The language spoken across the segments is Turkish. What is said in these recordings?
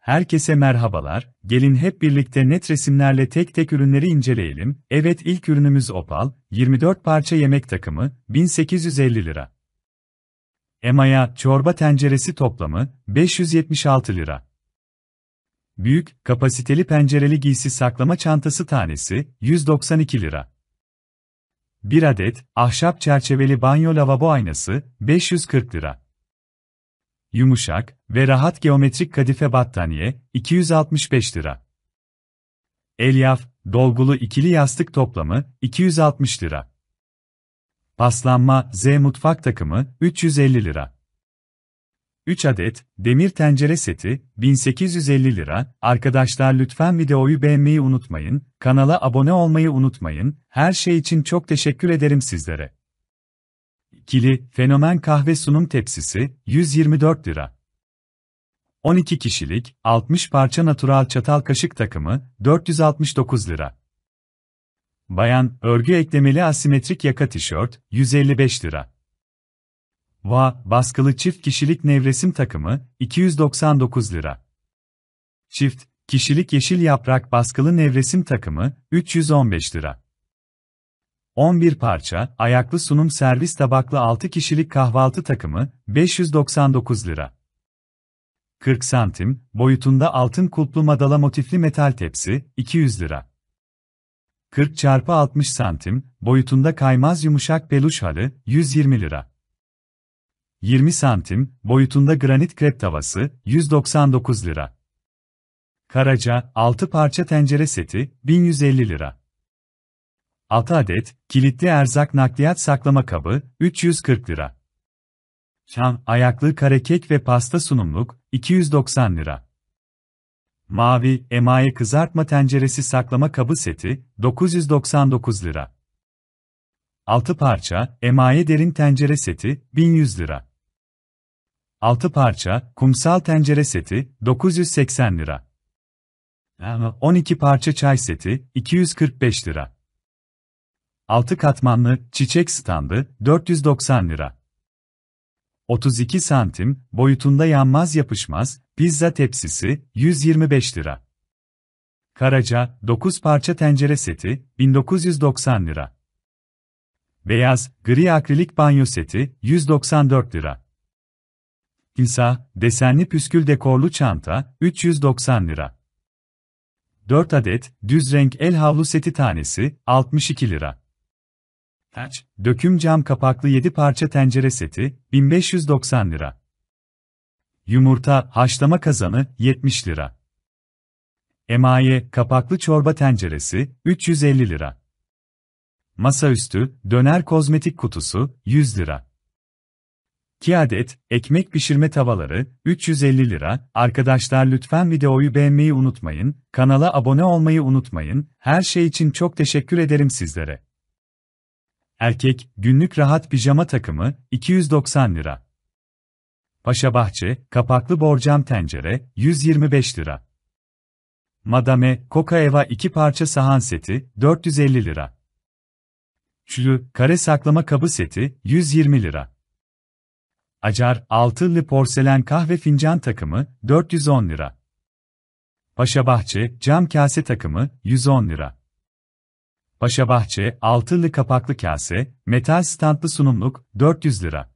Herkese merhabalar, gelin hep birlikte net resimlerle tek tek ürünleri inceleyelim. Evet ilk ürünümüz Opal, 24 parça yemek takımı, 1850 lira. Emaya, çorba tenceresi toplamı, 576 lira. Büyük, kapasiteli pencereli giysi saklama çantası tanesi, 192 lira. 1 adet, ahşap çerçeveli banyo lavabo aynası, 540 lira yumuşak ve rahat geometrik kadife battaniye 265 lira. Elyaf, dolgulu ikili yastık toplamı 260 lira. Paslanma Z mutfak takımı 350 lira. 3 adet demir tencere seti 1850 lira. Arkadaşlar lütfen videoyu beğenmeyi unutmayın, kanala abone olmayı unutmayın. Her şey için çok teşekkür ederim sizlere. Kili, fenomen kahve sunum tepsisi, 124 lira. 12 kişilik, 60 parça natural çatal kaşık takımı, 469 lira. Bayan, örgü eklemeli asimetrik yaka tişört, 155 lira. Va, baskılı çift kişilik nevresim takımı, 299 lira. Çift, kişilik yeşil yaprak baskılı nevresim takımı, 315 lira. 11 parça, ayaklı sunum servis tabaklı 6 kişilik kahvaltı takımı, 599 lira. 40 santim, boyutunda altın kulplu madala motifli metal tepsi, 200 lira. 40 çarpı 60 santim, boyutunda kaymaz yumuşak peluş halı, 120 lira. 20 santim, boyutunda granit krep tavası, 199 lira. Karaca, 6 parça tencere seti, 1150 lira. 6 adet, kilitli erzak nakliyat saklama kabı, 340 lira. Çam, ayaklı karekek ve pasta sunumluk, 290 lira. Mavi, emaye kızartma tenceresi saklama kabı seti, 999 lira. 6 parça, emaye derin tencere seti, 1100 lira. 6 parça, kumsal tencere seti, 980 lira. 12 ee, parça çay seti, 245 lira. 6 katmanlı çiçek standı 490 lira. 32 santim boyutunda yanmaz yapışmaz pizza tepsisi 125 lira. Karaca 9 parça tencere seti 1990 lira. Beyaz gri akrilik banyo seti 194 lira. İnsa desenli püskül dekorlu çanta 390 lira. 4 adet düz renk el havlu seti tanesi 62 lira. Kaç? Döküm cam kapaklı 7 parça tencere seti, 1590 lira. Yumurta, haşlama kazanı, 70 lira. Emaye, kapaklı çorba tenceresi, 350 lira. Masaüstü, döner kozmetik kutusu, 100 lira. 2 adet, ekmek pişirme tavaları, 350 lira. Arkadaşlar lütfen videoyu beğenmeyi unutmayın, kanala abone olmayı unutmayın, her şey için çok teşekkür ederim sizlere. Erkek, günlük rahat pijama takımı, 290 lira. Paşa Bahçe kapaklı borcam tencere, 125 lira. Madame, Coca Eva 2 parça sahan seti, 450 lira. Çülü, kare saklama kabı seti, 120 lira. Acar, altılı porselen kahve fincan takımı, 410 lira. Paşa Bahçe cam kase takımı, 110 lira. Paşa Bahçe, altılı kapaklı kase, metal standlı sunumluk, 400 lira.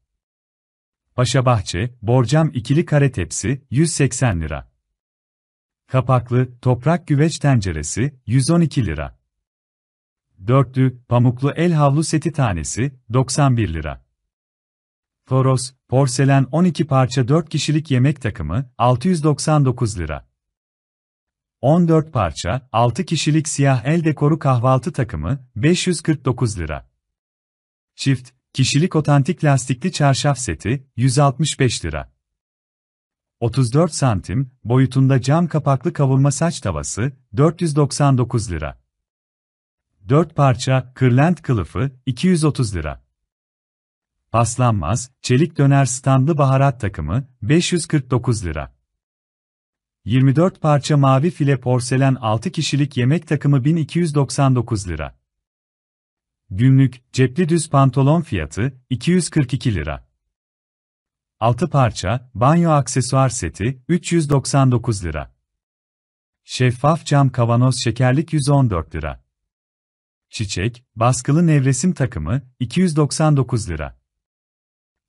Paşa Bahçe, borcam ikili kare tepsi, 180 lira. Kapaklı, toprak güveç tenceresi, 112 lira. Dörtlü, pamuklu el havlu seti tanesi, 91 lira. Toros, porselen 12 parça 4 kişilik yemek takımı, 699 lira. 14 parça, 6 kişilik siyah el dekoru kahvaltı takımı, 549 lira. Çift, kişilik otantik lastikli çarşaf seti, 165 lira. 34 santim, boyutunda cam kapaklı kavurma saç tavası, 499 lira. 4 parça, kırlent kılıfı, 230 lira. Paslanmaz, çelik döner standlı baharat takımı, 549 lira. 24 parça mavi file porselen 6 kişilik yemek takımı 1299 lira. Günlük, cepli düz pantolon fiyatı, 242 lira. 6 parça, banyo aksesuar seti, 399 lira. Şeffaf cam kavanoz şekerlik 114 lira. Çiçek, baskılı nevresim takımı, 299 lira.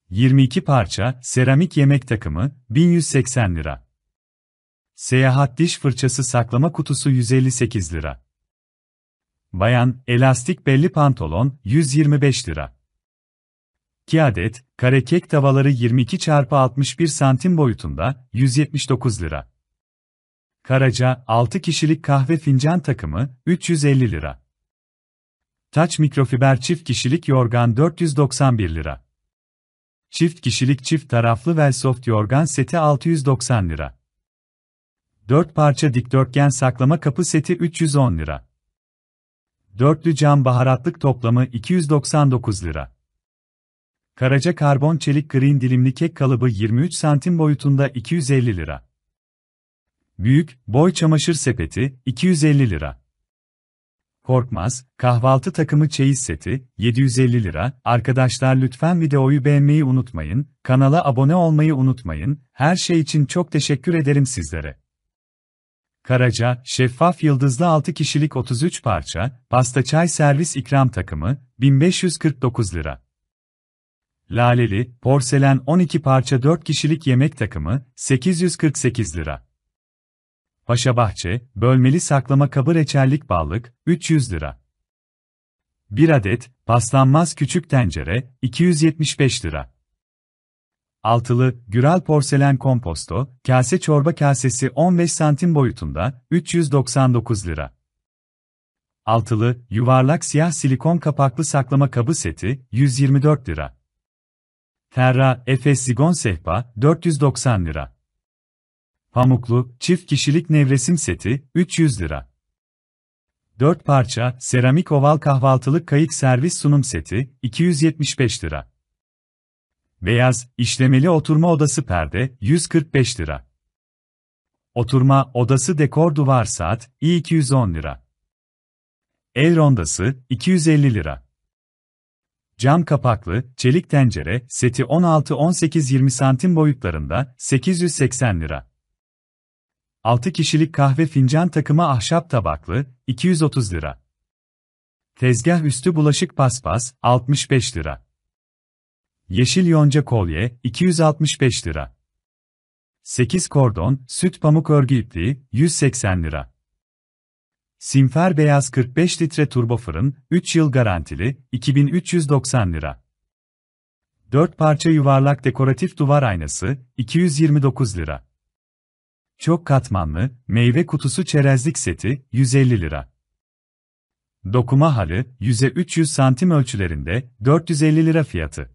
22 parça, seramik yemek takımı, 1180 lira. Seyahat diş fırçası saklama kutusu 158 lira. Bayan, elastik belli pantolon 125 lira. 2 adet, Kare Kek tavaları 22 x 61 santim boyutunda 179 lira. Karaca, 6 kişilik kahve fincan takımı 350 lira. Taç mikrofiber çift kişilik yorgan 491 lira. Çift kişilik çift taraflı Velsoft yorgan seti 690 lira. 4 parça dikdörtgen saklama kapı seti 310 lira. Dörtlü cam baharatlık toplamı 299 lira. Karaca karbon çelik green dilimli kek kalıbı 23 santim boyutunda 250 lira. Büyük, boy çamaşır sepeti, 250 lira. Korkmaz, kahvaltı takımı çeyiz seti, 750 lira. Arkadaşlar lütfen videoyu beğenmeyi unutmayın, kanala abone olmayı unutmayın. Her şey için çok teşekkür ederim sizlere. Karaca, şeffaf yıldızlı 6 kişilik 33 parça, pasta çay servis ikram takımı, 1549 lira. Laleli, porselen 12 parça 4 kişilik yemek takımı, 848 lira. Paşa Bahçe, bölmeli saklama kabı reçellik ballık, 300 lira. 1 adet, paslanmaz küçük tencere, 275 lira. Altılı, Güral porselen komposto, kase çorba kasesi 15 santim boyutunda, 399 lira. Altılı, yuvarlak siyah silikon kapaklı saklama kabı seti, 124 lira. Terra, Efes Zigon sehpa, 490 lira. Pamuklu, çift kişilik nevresim seti, 300 lira. 4 parça, seramik oval kahvaltılık kayık servis sunum seti, 275 lira. Beyaz, işlemeli oturma odası perde, 145 lira. Oturma odası dekor duvar saat, i210 lira. El rondası, 250 lira. Cam kapaklı, çelik tencere, seti 16-18-20 santim boyutlarında, 880 lira. 6 kişilik kahve fincan takımı ahşap tabaklı, 230 lira. Tezgah üstü bulaşık paspas, 65 lira. Yeşil yonca kolye, 265 lira. 8 kordon, süt pamuk örgü ipliği, 180 lira. Simfer beyaz 45 litre turbo fırın, 3 yıl garantili, 2390 lira. 4 parça yuvarlak dekoratif duvar aynası, 229 lira. Çok katmanlı, meyve kutusu çerezlik seti, 150 lira. Dokuma halı, yüze 300 santim ölçülerinde, 450 lira fiyatı.